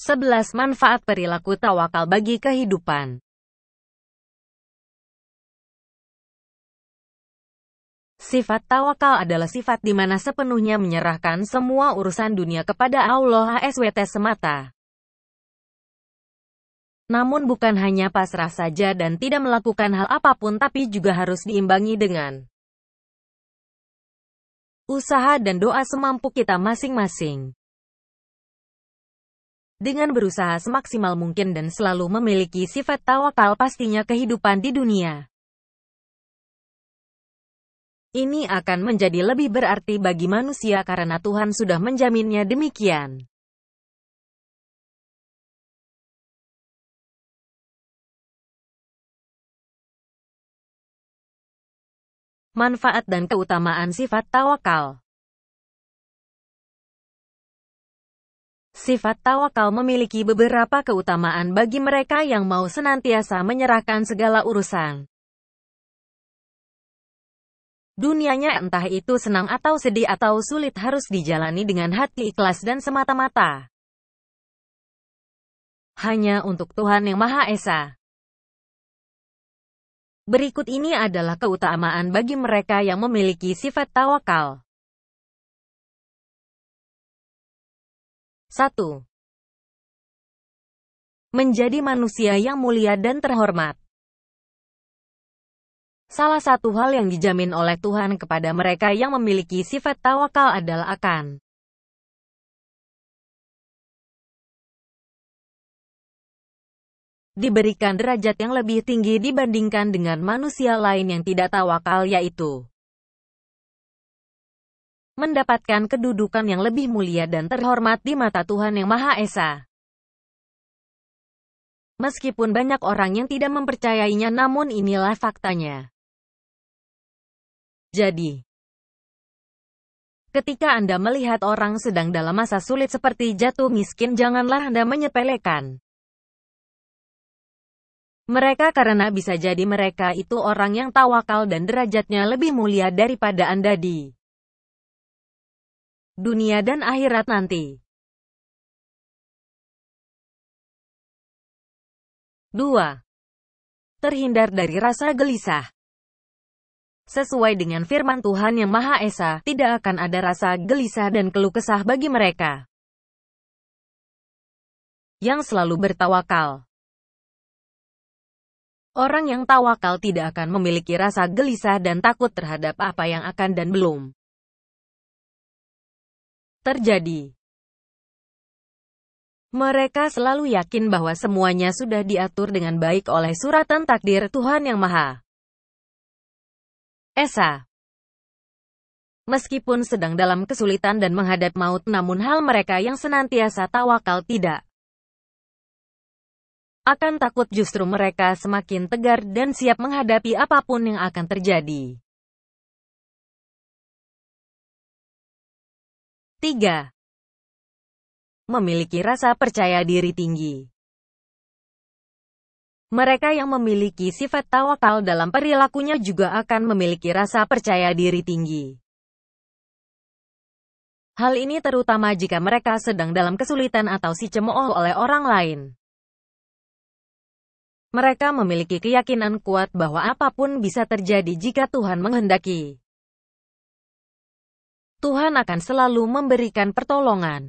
11 Manfaat perilaku tawakal bagi kehidupan Sifat tawakal adalah sifat di mana sepenuhnya menyerahkan semua urusan dunia kepada Allah SWT semata. Namun bukan hanya pasrah saja dan tidak melakukan hal apapun tapi juga harus diimbangi dengan usaha dan doa semampu kita masing-masing. Dengan berusaha semaksimal mungkin dan selalu memiliki sifat tawakal pastinya kehidupan di dunia. Ini akan menjadi lebih berarti bagi manusia karena Tuhan sudah menjaminnya demikian. manfaat dan keutamaan sifat tawakal. Sifat tawakal memiliki beberapa keutamaan bagi mereka yang mau senantiasa menyerahkan segala urusan dunianya entah itu senang atau sedih atau sulit harus dijalani dengan hati ikhlas dan semata-mata. Hanya untuk Tuhan Yang Maha Esa. Berikut ini adalah keutamaan bagi mereka yang memiliki sifat tawakal. 1. Menjadi manusia yang mulia dan terhormat. Salah satu hal yang dijamin oleh Tuhan kepada mereka yang memiliki sifat tawakal adalah akan diberikan derajat yang lebih tinggi dibandingkan dengan manusia lain yang tidak tawakal yaitu mendapatkan kedudukan yang lebih mulia dan terhormat di mata Tuhan Yang Maha Esa. Meskipun banyak orang yang tidak mempercayainya namun inilah faktanya. Jadi, ketika Anda melihat orang sedang dalam masa sulit seperti jatuh miskin janganlah Anda menyepelekan. Mereka karena bisa jadi mereka itu orang yang tawakal dan derajatnya lebih mulia daripada Anda di dunia dan akhirat nanti. Dua, Terhindar dari rasa gelisah. Sesuai dengan firman Tuhan yang Maha Esa, tidak akan ada rasa gelisah dan keluh kesah bagi mereka yang selalu bertawakal. Orang yang tawakal tidak akan memiliki rasa gelisah dan takut terhadap apa yang akan dan belum terjadi. Mereka selalu yakin bahwa semuanya sudah diatur dengan baik oleh suratan takdir Tuhan Yang Maha Esa. Meskipun sedang dalam kesulitan dan menghadap maut namun hal mereka yang senantiasa tawakal tidak akan takut justru mereka semakin tegar dan siap menghadapi apapun yang akan terjadi. 3. Memiliki rasa percaya diri tinggi. Mereka yang memiliki sifat tawakal dalam perilakunya juga akan memiliki rasa percaya diri tinggi. Hal ini terutama jika mereka sedang dalam kesulitan atau si cemooh oleh orang lain. Mereka memiliki keyakinan kuat bahwa apapun bisa terjadi jika Tuhan menghendaki. Tuhan akan selalu memberikan pertolongan,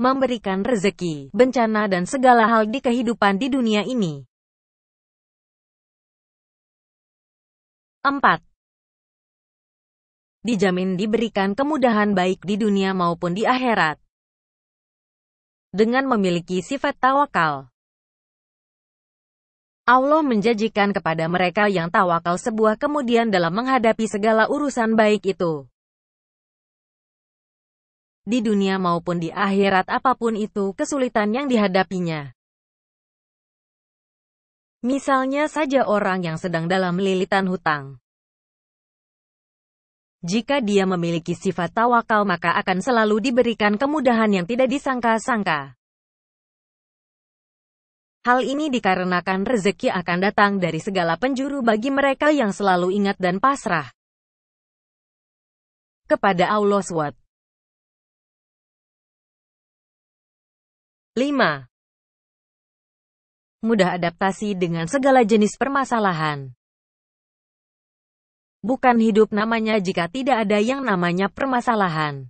memberikan rezeki, bencana dan segala hal di kehidupan di dunia ini. 4. Dijamin diberikan kemudahan baik di dunia maupun di akhirat. Dengan memiliki sifat tawakal, Allah menjanjikan kepada mereka yang tawakal sebuah kemudian dalam menghadapi segala urusan baik itu. Di dunia maupun di akhirat apapun itu kesulitan yang dihadapinya. Misalnya saja orang yang sedang dalam lilitan hutang. Jika dia memiliki sifat tawakal maka akan selalu diberikan kemudahan yang tidak disangka-sangka. Hal ini dikarenakan rezeki akan datang dari segala penjuru bagi mereka yang selalu ingat dan pasrah kepada Allah SWT. 5. Mudah adaptasi dengan segala jenis permasalahan. Bukan hidup namanya jika tidak ada yang namanya permasalahan.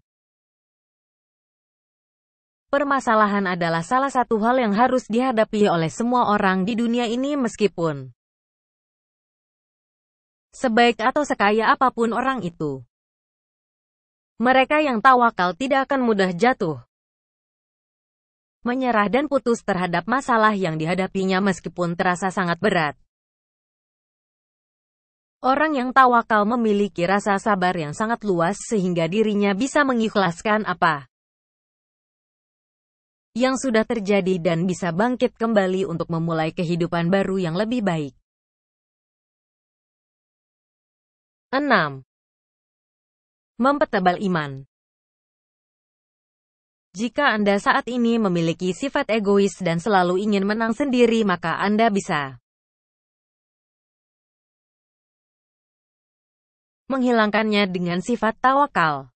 Permasalahan adalah salah satu hal yang harus dihadapi oleh semua orang di dunia ini meskipun sebaik atau sekaya apapun orang itu. Mereka yang tawakal tidak akan mudah jatuh. Menyerah dan putus terhadap masalah yang dihadapinya meskipun terasa sangat berat. Orang yang tawakal memiliki rasa sabar yang sangat luas sehingga dirinya bisa mengikhlaskan apa yang sudah terjadi dan bisa bangkit kembali untuk memulai kehidupan baru yang lebih baik. 6. Mempertebal iman Jika Anda saat ini memiliki sifat egois dan selalu ingin menang sendiri maka Anda bisa menghilangkannya dengan sifat tawakal.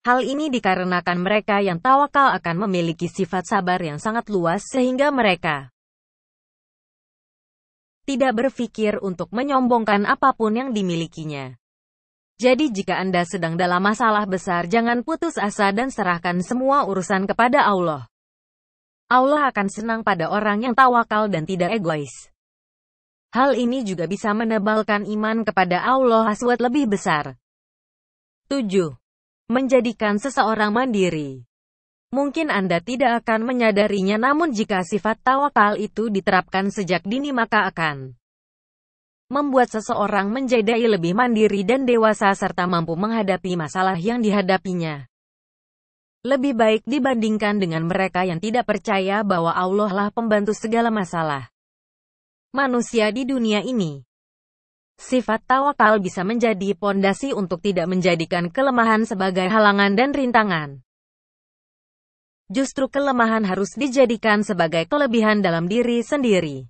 Hal ini dikarenakan mereka yang tawakal akan memiliki sifat sabar yang sangat luas sehingga mereka tidak berpikir untuk menyombongkan apapun yang dimilikinya. Jadi jika Anda sedang dalam masalah besar jangan putus asa dan serahkan semua urusan kepada Allah. Allah akan senang pada orang yang tawakal dan tidak egois. Hal ini juga bisa menebalkan iman kepada Allah aswat lebih besar. 7 menjadikan seseorang mandiri. Mungkin Anda tidak akan menyadarinya namun jika sifat tawakal itu diterapkan sejak dini maka akan membuat seseorang menjadi lebih mandiri dan dewasa serta mampu menghadapi masalah yang dihadapinya. Lebih baik dibandingkan dengan mereka yang tidak percaya bahwa Allah lah pembantu segala masalah manusia di dunia ini. Sifat tawakal bisa menjadi pondasi untuk tidak menjadikan kelemahan sebagai halangan dan rintangan. Justru kelemahan harus dijadikan sebagai kelebihan dalam diri sendiri.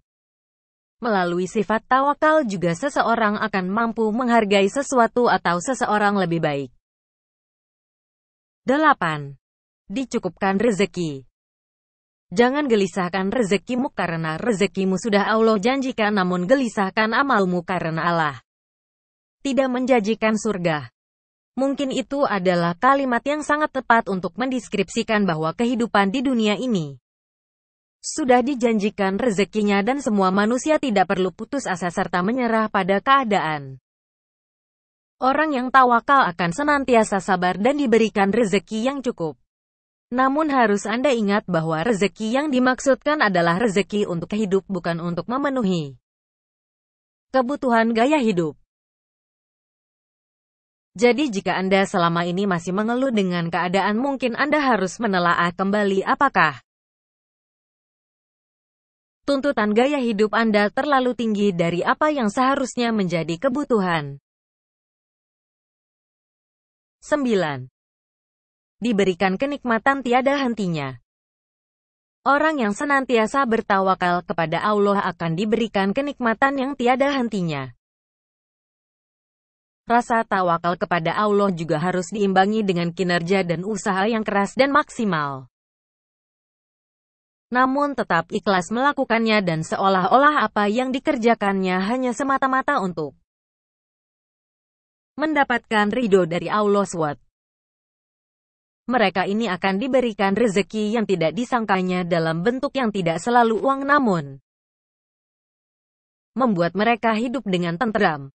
Melalui sifat tawakal juga seseorang akan mampu menghargai sesuatu atau seseorang lebih baik. 8. Dicukupkan rezeki Jangan gelisahkan rezekimu karena rezekimu sudah Allah janjikan namun gelisahkan amalmu karena Allah tidak menjanjikan surga. Mungkin itu adalah kalimat yang sangat tepat untuk mendeskripsikan bahwa kehidupan di dunia ini sudah dijanjikan rezekinya dan semua manusia tidak perlu putus asa serta menyerah pada keadaan. Orang yang tawakal akan senantiasa sabar dan diberikan rezeki yang cukup. Namun harus Anda ingat bahwa rezeki yang dimaksudkan adalah rezeki untuk hidup bukan untuk memenuhi kebutuhan gaya hidup. Jadi jika Anda selama ini masih mengeluh dengan keadaan mungkin Anda harus menelaah kembali apakah tuntutan gaya hidup Anda terlalu tinggi dari apa yang seharusnya menjadi kebutuhan. 9 diberikan kenikmatan tiada hentinya. Orang yang senantiasa bertawakal kepada Allah akan diberikan kenikmatan yang tiada hentinya. Rasa tawakal kepada Allah juga harus diimbangi dengan kinerja dan usaha yang keras dan maksimal. Namun tetap ikhlas melakukannya dan seolah-olah apa yang dikerjakannya hanya semata-mata untuk mendapatkan ridho dari Allah SWT mereka ini akan diberikan rezeki yang tidak disangkanya dalam bentuk yang tidak selalu uang namun membuat mereka hidup dengan tenteram.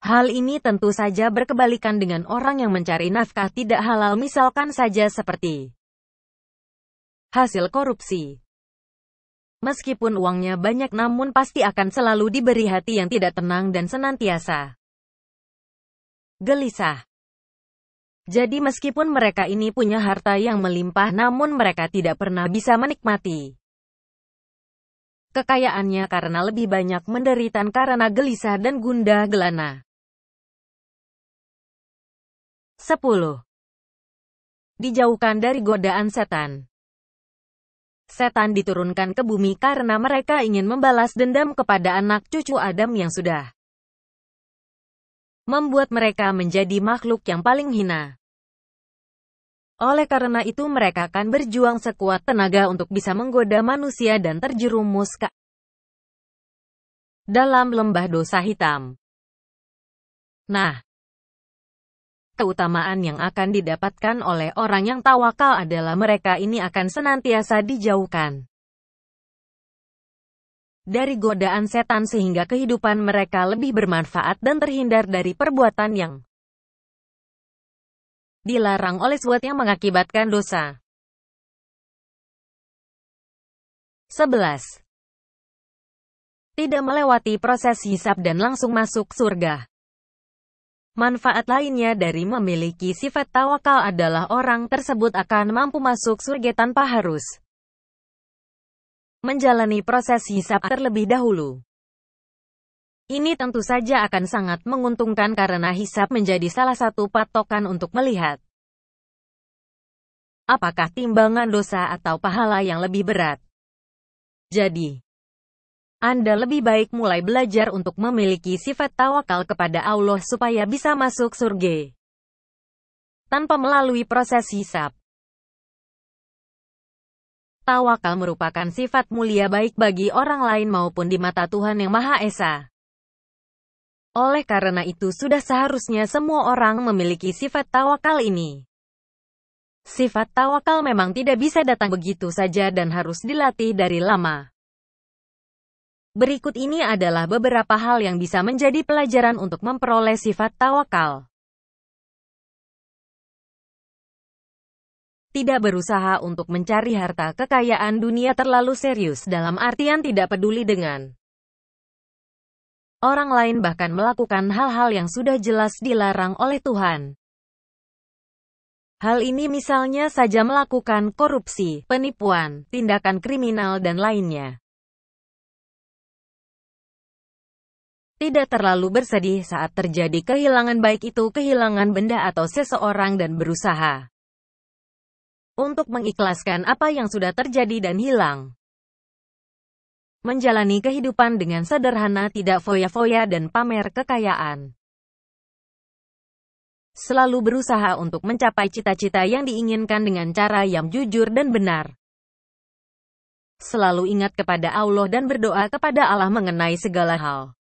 Hal ini tentu saja berkebalikan dengan orang yang mencari nafkah tidak halal misalkan saja seperti hasil korupsi. Meskipun uangnya banyak namun pasti akan selalu diberi hati yang tidak tenang dan senantiasa gelisah. Jadi meskipun mereka ini punya harta yang melimpah namun mereka tidak pernah bisa menikmati kekayaannya karena lebih banyak menderitan karena gelisah dan gundah gelana. 10. Dijauhkan dari godaan setan. Setan diturunkan ke bumi karena mereka ingin membalas dendam kepada anak cucu Adam yang sudah membuat mereka menjadi makhluk yang paling hina. Oleh karena itu mereka akan berjuang sekuat tenaga untuk bisa menggoda manusia dan terjerumus ke dalam lembah dosa hitam. Nah, keutamaan yang akan didapatkan oleh orang yang tawakal adalah mereka ini akan senantiasa dijauhkan dari godaan setan sehingga kehidupan mereka lebih bermanfaat dan terhindar dari perbuatan yang dilarang oleh suat yang mengakibatkan dosa. 11. Tidak melewati proses hisap dan langsung masuk surga. Manfaat lainnya dari memiliki sifat tawakal adalah orang tersebut akan mampu masuk surga tanpa harus menjalani proses hisap terlebih dahulu. Ini tentu saja akan sangat menguntungkan karena hisap menjadi salah satu patokan untuk melihat apakah timbangan dosa atau pahala yang lebih berat. Jadi, Anda lebih baik mulai belajar untuk memiliki sifat tawakal kepada Allah supaya bisa masuk surga tanpa melalui proses hisap. Tawakal merupakan sifat mulia baik bagi orang lain maupun di mata Tuhan Yang Maha Esa. Oleh karena itu sudah seharusnya semua orang memiliki sifat tawakal ini. Sifat tawakal memang tidak bisa datang begitu saja dan harus dilatih dari lama. Berikut ini adalah beberapa hal yang bisa menjadi pelajaran untuk memperoleh sifat tawakal. Tidak berusaha untuk mencari harta kekayaan dunia terlalu serius dalam artian tidak peduli dengan Orang lain bahkan melakukan hal-hal yang sudah jelas dilarang oleh Tuhan. Hal ini misalnya saja melakukan korupsi, penipuan, tindakan kriminal dan lainnya. Tidak terlalu bersedih saat terjadi kehilangan baik itu kehilangan benda atau seseorang dan berusaha untuk mengikhlaskan apa yang sudah terjadi dan hilang menjalani kehidupan dengan sederhana tidak foya-foya dan pamer kekayaan. Selalu berusaha untuk mencapai cita-cita yang diinginkan dengan cara yang jujur dan benar. Selalu ingat kepada Allah dan berdoa kepada Allah mengenai segala hal.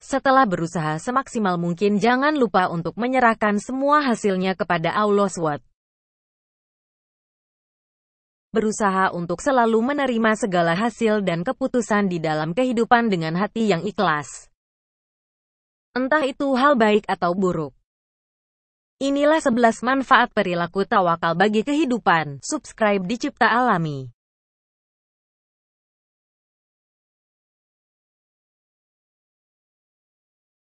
Setelah berusaha semaksimal mungkin jangan lupa untuk menyerahkan semua hasilnya kepada Allah SWT berusaha untuk selalu menerima segala hasil dan keputusan di dalam kehidupan dengan hati yang ikhlas. Entah itu hal baik atau buruk. Inilah 11 manfaat perilaku tawakal bagi kehidupan. Subscribe di Cipta Alami.